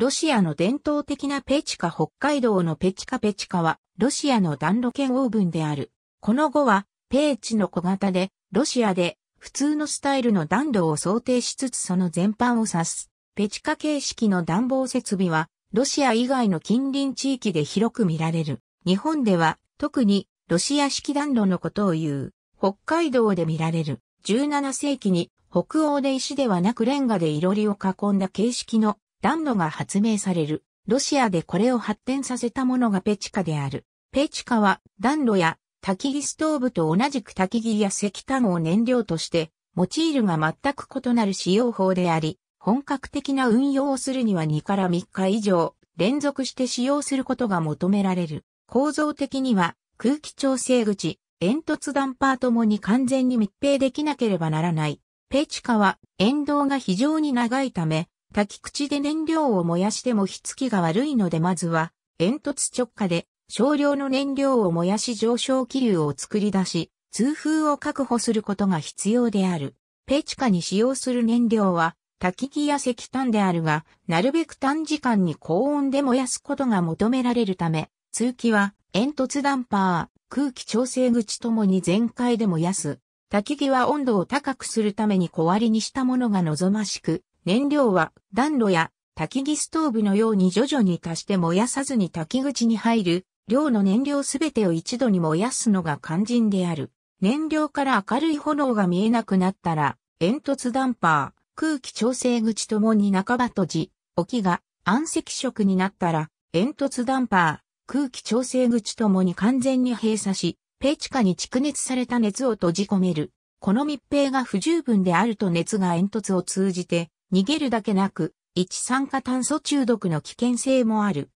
ロシアの伝統的なペチカ北海道のペチカペチカは、ロシアの暖炉圏オーブンである。この後は、ペーチの小型で、ロシアで、普通のスタイルの暖炉を想定しつつその全般を指す。ペチカ形式の暖房設備は、ロシア以外の近隣地域で広く見られる。日本では、特に、ロシア式暖炉のことを言う。北海道で見られる。17世紀に、北欧で石ではなくレンガでいろりを囲んだ形式の暖炉が発明される。ロシアでこれを発展させたものがペチカである。ペチカは暖炉や焚き木ストーブと同じく焚き木や石炭を燃料として用いるが全く異なる使用法であり、本格的な運用をするには2から3日以上連続して使用することが求められる。構造的には空気調整口、煙突ダンパーともに完全に密閉できなければならない。ペチカは沿道が非常に長いため、滝口で燃料を燃やしても火付きが悪いのでまずは煙突直下で少量の燃料を燃やし上昇気流を作り出し、通風を確保することが必要である。ペチカに使用する燃料は、焚き木や石炭であるが、なるべく短時間に高温で燃やすことが求められるため、通気は煙突ダンパー、空気調整口ともに全開で燃やす。焚き木は温度を高くするために小割りにしたものが望ましく、燃料は暖炉や焚き木ストーブのように徐々に足して燃やさずに焚き口に入る、量の燃料すべてを一度に燃やすのが肝心である。燃料から明るい炎が見えなくなったら、煙突ダンパー、空気調整口ともに半ば閉じ、きが暗赤色になったら、煙突ダンパー、空気調整口ともに完全に閉鎖し、ペチカに蓄熱された熱を閉じ込める。この密閉が不十分であると熱が煙突を通じて逃げるだけなく、一酸化炭素中毒の危険性もある。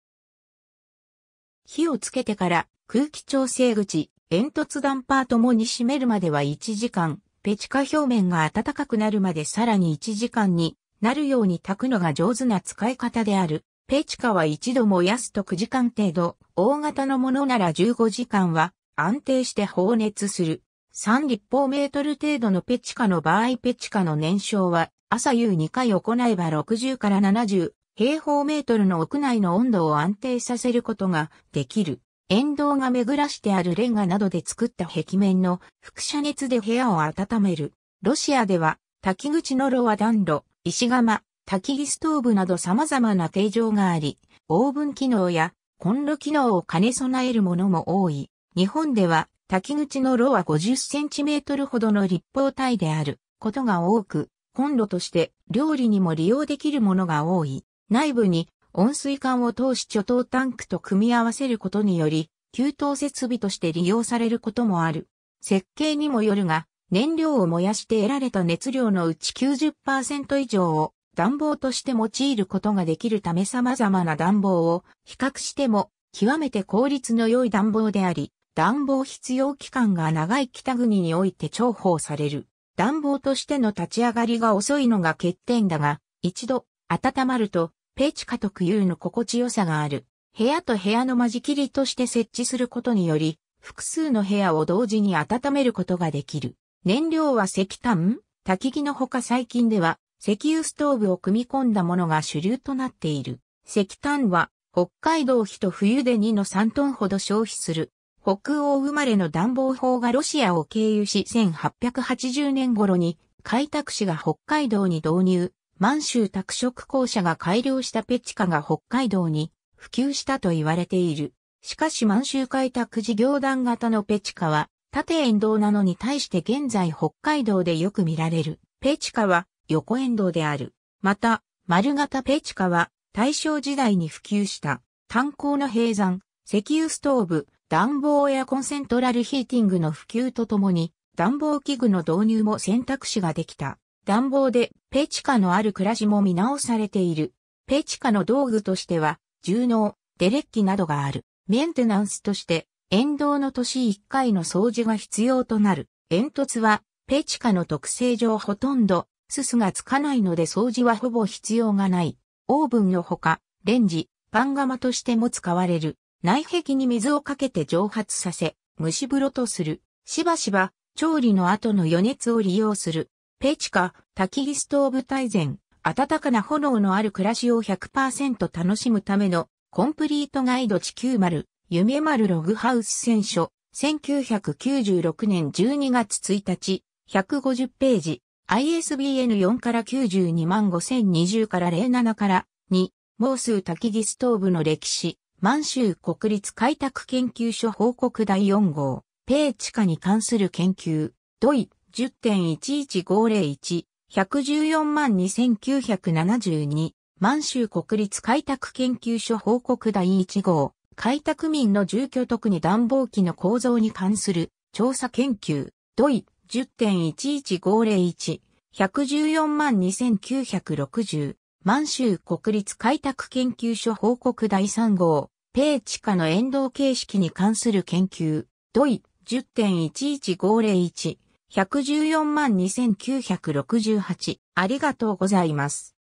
火をつけてから空気調整口、煙突ダンパーともに閉めるまでは1時間、ペチカ表面が暖かくなるまでさらに1時間になるように炊くのが上手な使い方である。ペチカは一度燃やすと9時間程度、大型のものなら15時間は安定して放熱する。3立方メートル程度のペチカの場合ペチカの燃焼は朝夕2回行えば60から70平方メートルの屋内の温度を安定させることができる。沿道が巡らしてあるレンガなどで作った壁面の輻射熱で部屋を温める。ロシアでは滝口の炉は暖炉、石窯、焚きストーブなど様々な形状があり、オーブン機能やコンロ機能を兼ね備えるものも多い。日本では、滝口の炉は50センチメートルほどの立方体であることが多く、コンロとして料理にも利用できるものが多い。内部に温水管を通し貯湯タンクと組み合わせることにより、給湯設備として利用されることもある。設計にもよるが、燃料を燃やして得られた熱量のうち90%以上を暖房として用いることができるため様々な暖房を比較しても極めて効率の良い暖房であり、暖房必要期間が長い北国において重宝される。暖房としての立ち上がりが遅いのが欠点だが、一度温まると、ペチカ特有の心地よさがある。部屋と部屋の間仕切りとして設置することにより、複数の部屋を同時に温めることができる。燃料は石炭焚き木のほか最近では、石油ストーブを組み込んだものが主流となっている。石炭は、北海道比と冬で2の3トンほど消費する。北欧生まれの暖房法がロシアを経由し1880年頃に開拓士が北海道に導入、満州拓殖公社が改良したペチカが北海道に普及したと言われている。しかし満州開拓事業団型のペチカは縦沿道なのに対して現在北海道でよく見られる。ペチカは横沿道である。また、丸型ペチカは大正時代に普及した炭鉱の閉山、石油ストーブ、暖房やコンセントラルヒーティングの普及とともに、暖房器具の導入も選択肢ができた。暖房でペチカのある暮らしも見直されている。ペチカの道具としては、重納、デレッキなどがある。メンテナンスとして、沿道の年1回の掃除が必要となる。煙突は、ペチカの特性上ほとんど、すすがつかないので掃除はほぼ必要がない。オーブンのほか、レンジ、パン窯としても使われる。内壁に水をかけて蒸発させ、蒸し風呂とする。しばしば、調理の後の余熱を利用する。ペチカ、焚き火ストーブ大全、暖かな炎のある暮らしを100%楽しむための、コンプリートガイド地球丸、夢丸ログハウス選書、1996年12月1日、150ページ、ISBN 4から92万5020から07から2、モース焚き火ストーブの歴史。満州国立開拓研究所報告第4号、ペー地下に関する研究、ドイ10.11501、1142972、満州国立開拓研究所報告第1号、開拓民の住居特に暖房機の構造に関する調査研究、ドイ10.11501、1142960、満州国立開拓研究所報告第3号、ペーチカの沿道形式に関する研究、ドイ10.11501、114万2968。ありがとうございます。